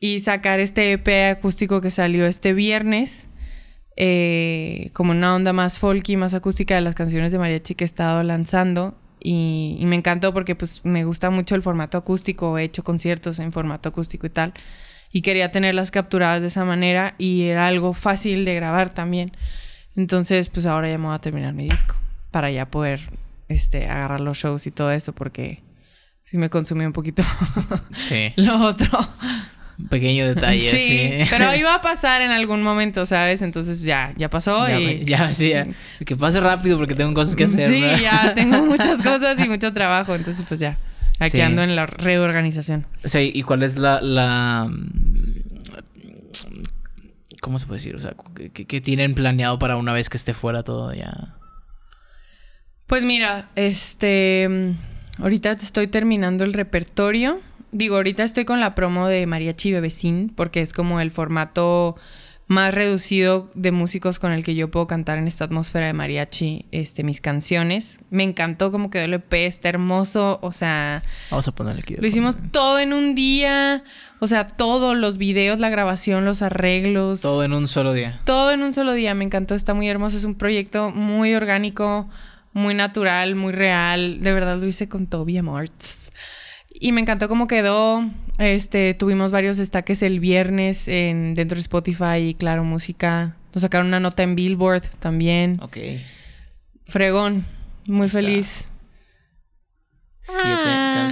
y sacar este EP acústico que salió este viernes, eh, como una onda más folky, más acústica de las canciones de mariachi que he estado lanzando. Y, me encantó porque pues me gusta mucho el formato acústico, he hecho conciertos en formato acústico y tal. Y quería tenerlas capturadas de esa manera y era algo fácil de grabar también. Entonces pues ahora ya me voy a terminar mi disco para ya poder este, agarrar los shows y todo eso porque sí me consumí un poquito sí. lo otro pequeño detalle. Sí, pero iba a pasar en algún momento, ¿sabes? Entonces ya, ya pasó ya, y... sí, mm. Que pase rápido porque tengo cosas que hacer. Sí, ya tengo muchas cosas y mucho trabajo, entonces pues ya. Aquí ando en la reorganización. Sí, ¿y cuál es la... la... Mm, ¿Cómo se puede decir? O sea, ¿qué, tienen planeado para una vez que esté fuera todo ya? Pues mira, este... Mm, ahorita estoy terminando el repertorio digo, ahorita estoy con la promo de Mariachi Bebecín, porque es como el formato más reducido de músicos con el que yo puedo cantar en esta atmósfera de mariachi este, mis canciones. Me encantó como quedó el EP, está hermoso, o sea... Vamos a ponerle aquí. Lo hicimos todo en un día, o sea, todos los videos, la grabación, los arreglos. Todo en un solo día. Todo en un solo día, me encantó, está muy hermoso, es un proyecto muy orgánico, muy natural, muy real, de verdad lo hice con Toby Arts y me encantó cómo quedó. Este, tuvimos varios destaques el viernes en dentro de Spotify y Claro Música. Nos sacaron una nota en Billboard también. Ok. Fregón. Muy feliz. Siete ah.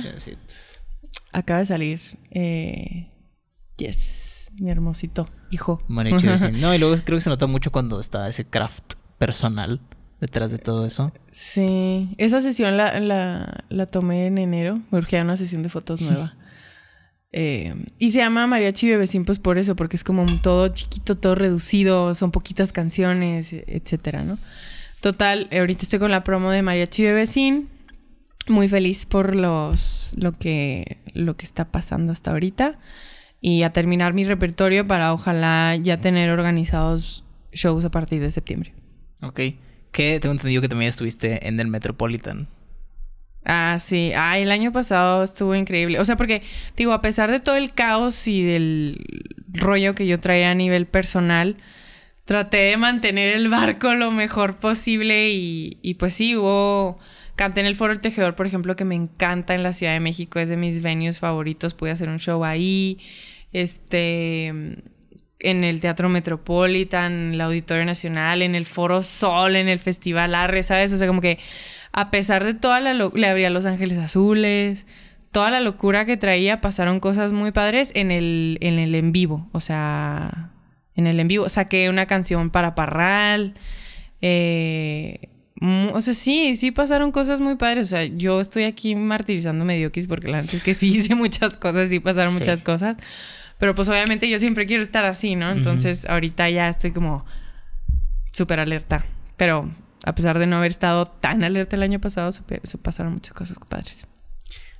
Acaba de salir. Eh, yes. Mi hermosito hijo. no, y luego creo que se notó mucho cuando estaba ese craft personal detrás de todo eso. Sí, esa sesión la, tomé en enero, me urgía una sesión de fotos nueva. Eh, y se llama Mariachi Bebecín, pues por eso, porque es como todo chiquito, todo reducido, son poquitas canciones, etcétera, ¿no? Total, eh, ahorita estoy con la promo de Mariachi Bebecín. Muy feliz por los, lo, que, lo que está pasando hasta ahorita. Y a terminar mi repertorio para ojalá ya tener organizados shows a partir de septiembre. Ok. Que tengo entendido que también estuviste en el Metropolitan. Ah, sí. Ah, el año pasado estuvo increíble. O sea, porque, digo, a pesar de todo el caos y del rollo que yo traía a nivel personal, traté de mantener el barco lo mejor posible y, pues sí, hubo... Canté en el Foro El Tejedor, por ejemplo, que me encanta en la Ciudad de México, es de mis venues favoritos, pude hacer un show ahí. Este, en el Teatro Metropolitan, en el Auditorio Nacional, en el Foro Sol, en el Festival Arre, ¿sabes? O sea, como que a pesar de toda la... locura... Le abría Los Ángeles Azules, toda la locura que traía, pasaron cosas muy padres en el en, el en vivo, o sea, en el en vivo. Saqué una canción para Parral, eh, o sea, sí, sí pasaron cosas muy padres. O sea, yo estoy aquí martirizando Medioquis porque la verdad es que sí hice muchas cosas, sí pasaron muchas cosas. Pero pues obviamente yo siempre quiero estar así, ¿no? Entonces ahorita ya estoy como súper alerta. Pero a pesar de no haber estado tan alerta el año pasado, se pasaron muchas cosas padres.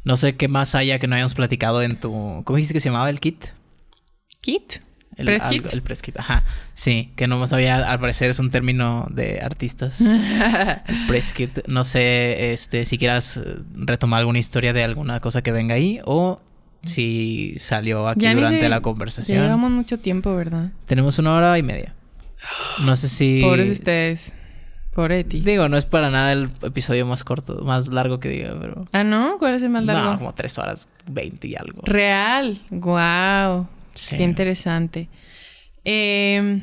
No sé qué más haya que no hayamos platicado en tu... ¿Cómo dijiste que se llamaba el kit? ¿Kit? El preskit El preskit. ajá. Sí, que no más había, al parecer es un término de artistas. Preskit. No sé este, si quieras retomar alguna historia de alguna cosa que venga ahí o si salió aquí durante la conversación. llevamos mucho tiempo, ¿verdad? Tenemos una hora y media. No sé si. Pobres ustedes. por ti. Digo, no es para nada el episodio más corto, más largo que diga, pero. Ah, ¿no? ¿Cuál es el más largo? No, como tres horas veinte y algo. Real. Wow. Sí. Qué interesante. Eh,